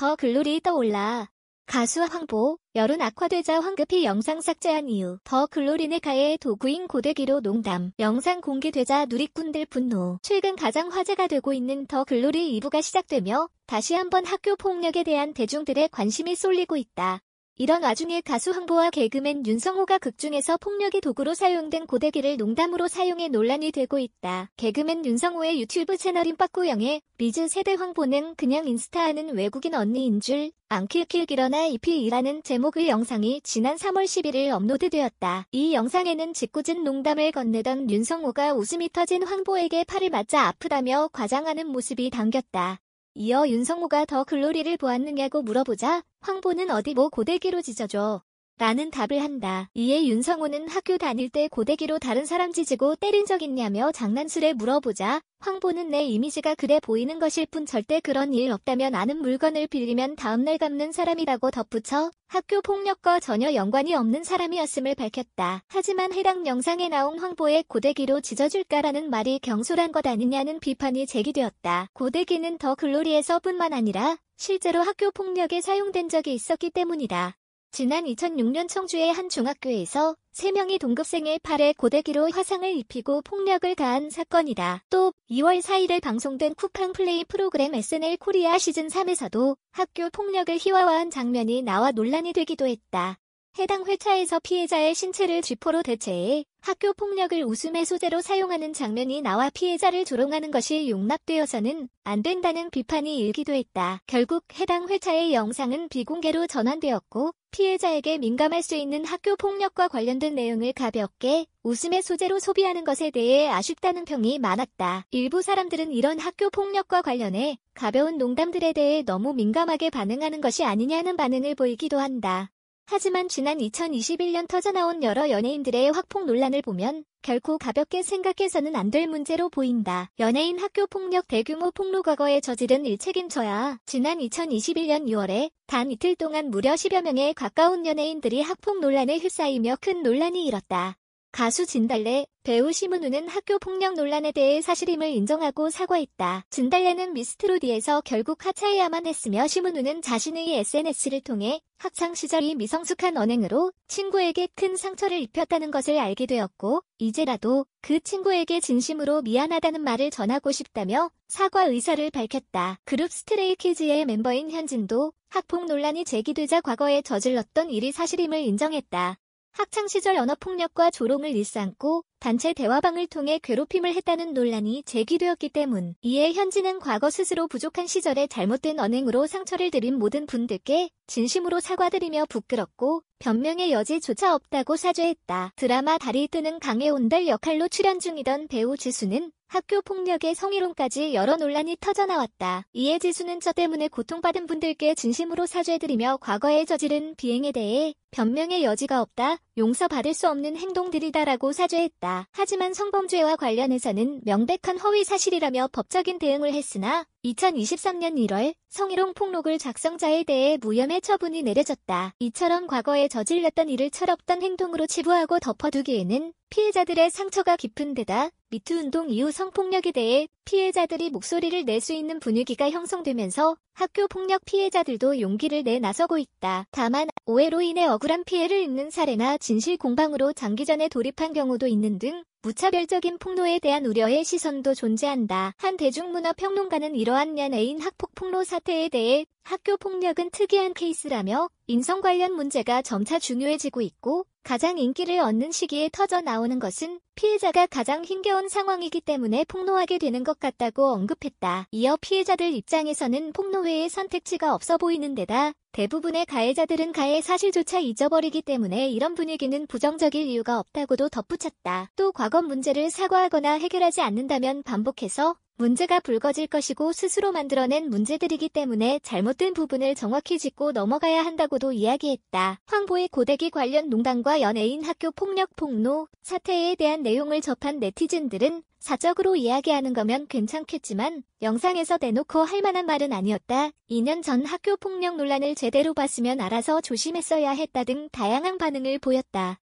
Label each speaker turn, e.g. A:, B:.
A: 더 글로리 떠올라 가수 황보, 여론 악화되자 황급히 영상 삭제한 이유 더 글로리네 가해 도구인 고데기로 농담 영상 공개되자 누리꾼들 분노 최근 가장 화제가 되고 있는 더 글로리 2부가 시작되며 다시 한번 학교 폭력에 대한 대중들의 관심이 쏠리고 있다. 이런 와중에 가수 황보와 개그맨 윤성호가 극중에서 폭력의 도구로 사용된 고데기를 농담으로 사용해 논란이 되고 있다. 개그맨 윤성호의 유튜브 채널인 빠꾸영의 미즈 세대 황보는 그냥 인스타하는 외국인 언니인 줄 안킬킬 일어나 이피이라는 제목의 영상이 지난 3월 11일 업로드되었다. 이 영상에는 짓궂은 농담을 건네던 윤성호가 웃음이 터진 황보에게 팔을 맞자 아프다며 과장하는 모습이 담겼다. 이어 윤성호가 더 글로리를 보았느냐고 물어보자 황보는 어디 뭐 고데기로 짖어줘. 라는 답을 한다. 이에 윤성호는 학교 다닐 때 고데기로 다른 사람 지지고 때린 적 있냐며 장난스레 물어보자 황보는 내 이미지가 그래 보이는 것일 뿐 절대 그런 일 없다면 아는 물건을 빌리면 다음날 갚는 사람이라고 덧붙여 학교 폭력과 전혀 연관이 없는 사람이었음을 밝혔다. 하지만 해당 영상에 나온 황보의 고데기로 지져줄까라는 말이 경솔한 것 아니냐는 비판이 제기되었다. 고데기는 더 글로리에서뿐만 아니라 실제로 학교 폭력에 사용된 적이 있었기 때문이다. 지난 2006년 청주의 한 중학교에서 3명이 동급생의 팔에 고데기로 화상을 입히고 폭력을 가한 사건이다. 또 2월 4일에 방송된 쿠팡 플레이 프로그램 SNL 코리아 시즌 3에서도 학교 폭력을 희화화한 장면이 나와 논란이 되기도 했다. 해당 회차에서 피해자의 신체를 쥐포로 대체해 학교 폭력을 웃음의 소재로 사용하는 장면이 나와 피해자를 조롱하는 것이 용납되어서는 안 된다는 비판이 일기도 했다. 결국 해당 회차의 영상은 비공개로 전환되었고 피해자에게 민감할 수 있는 학교 폭력과 관련된 내용을 가볍게 웃음의 소재로 소비하는 것에 대해 아쉽다는 평이 많았다. 일부 사람들은 이런 학교 폭력과 관련해 가벼운 농담들에 대해 너무 민감하게 반응하는 것이 아니냐는 반응을 보이기도 한다. 하지만 지난 2021년 터져나온 여러 연예인들의 학폭 논란을 보면 결코 가볍게 생각해서는 안 될 문제로 보인다. 연예인 학교 폭력 대규모 폭로 과거에 저지른 일 책임져야 지난 2021년 6월에 단 이틀 동안 무려 10여 명의 가까운 연예인들이 학폭 논란에 휩싸이며 큰 논란이 일었다. 가수 진달래, 배우 심은우는 학교 폭력 논란에 대해 사실임을 인정하고 사과했다. 진달래는 미스트로디에서 결국 하차해야만 했으며 심은우는 자신의 SNS를 통해 학창시절이 미성숙한 언행으로 친구에게 큰 상처를 입혔다는 것을 알게 되었고 이제라도 그 친구에게 진심으로 미안하다는 말을 전하고 싶다며 사과 의사를 밝혔다. 그룹 스트레이키즈의 멤버인 현진도 학폭 논란이 제기되자 과거에 저질렀던 일이 사실임을 인정했다. 학창시절 언어폭력과 조롱을 일삼고 단체 대화방을 통해 괴롭힘을 했다는 논란이 제기되었기 때문 이에 현지는 과거 스스로 부족한 시절에 잘못된 언행으로 상처를 드린 모든 분들께 진심으로 사과드리며 부끄럽고 변명의 여지조차 없다고 사죄했다. 드라마 다리 뜨는 강의 온달 역할로 출연 중이던 배우 지수는 학교 폭력의 성희롱까지 여러 논란이 터져나왔다. 이에 지수는 저 때문에 고통받은 분들께 진심으로 사죄드리며 과거에 저지른 비행에 대해 변명의 여지가 없다, 용서받을 수 없는 행동들이다라고 사죄했다. 하지만 성범죄와 관련해서는 명백한 허위 사실이라며 법적인 대응을 했으나 2023년 1월 성희롱 폭로글 작성자에 대해 무혐의 처분이 내려졌다. 이처럼 과거에 저질렀던 일을 철없던 행동으로 치부하고 덮어두기에는 피해자들의 상처가 깊은 데다 미투 운동 이후 성폭력에 대해 피해자들이 목소리를 낼 수 있는 분위기가 형성되면서 학교 폭력 피해자들도 용기를 내 나서고 있다. 다만 오해로 인해 억울한 피해를 입는 사례나 진실 공방으로 장기전에 돌입한 경우도 있는 등 무차별적인 폭로에 대한 우려의 시선도 존재한다. 한 대중문화 평론가는 이러한 얀 애인 학폭 폭로 사태에 대해 학교 폭력은 특이한 케이스라며 인성 관련 문제가 점차 중요해지고 있고 가장 인기를 얻는 시기에 터져 나오는 것은 피해자가 가장 힘겨운 상황이기 때문에 폭로하게 되는 것 같다고 언급했다. 이어 피해자들 입장에서는 폭로 외에 선택지가 없어 보이는 데다 대부분의 가해자들은 가해 사실조차 잊어버리기 때문에 이런 분위기는 부정적일 이유가 없다고도 덧붙였다. 또 과거 문제를 사과하거나 해결하지 않는다면 반복해서 문제가 불거질 것이고 스스로 만들어낸 문제들이기 때문에 잘못된 부분을 정확히 짚고 넘어가야 한다고도 이야기했다. 황보의 고데기 관련 농단과 연예인 학교 폭력 폭로 사태에 대한 내용을 접한 네티즌들은 사적으로 이야기하는 거면 괜찮겠지만 영상에서 대놓고 할 만한 말은 아니었다. 2년 전 학교 폭력 논란을 제대로 봤으면 알아서 조심했어야 했다 등 다양한 반응을 보였다.